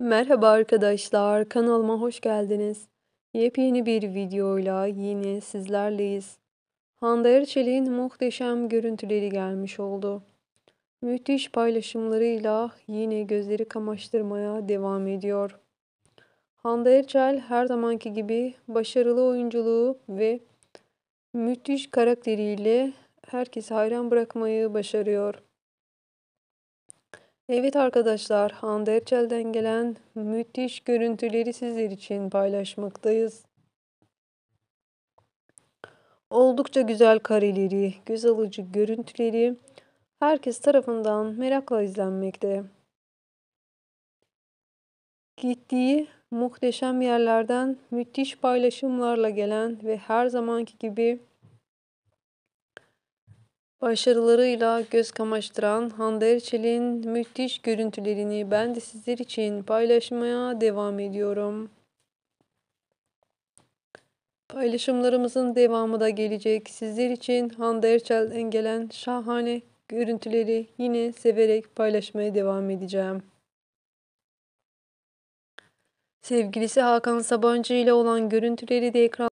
Merhaba arkadaşlar, kanalıma hoş geldiniz. Yepyeni bir videoyla yine sizlerleyiz. Hande Erçel'in muhteşem görüntüleri gelmiş oldu. Müthiş paylaşımlarıyla yine gözleri kamaştırmaya devam ediyor. Hande Erçel her zamanki gibi başarılı oyunculuğu ve müthiş karakteriyle herkesi hayran bırakmayı başarıyor. Evet arkadaşlar, Hande Erçel'den gelen müthiş görüntüleri sizler için paylaşmaktayız. Oldukça güzel kareleri, göz alıcı görüntüleri herkes tarafından merakla izlenmekte. Gittiği muhteşem yerlerden müthiş paylaşımlarla gelen ve her zamanki gibi Başarılarıyla göz kamaştıran Hande Erçel'in müthiş görüntülerini ben de sizler için paylaşmaya devam ediyorum. Paylaşımlarımızın devamı da gelecek. Sizler için Hande Erçel'den gelen şahane görüntüleri yine severek paylaşmaya devam edeceğim. Sevgilisi Hakan Sabancı ile olan görüntüleri de ekran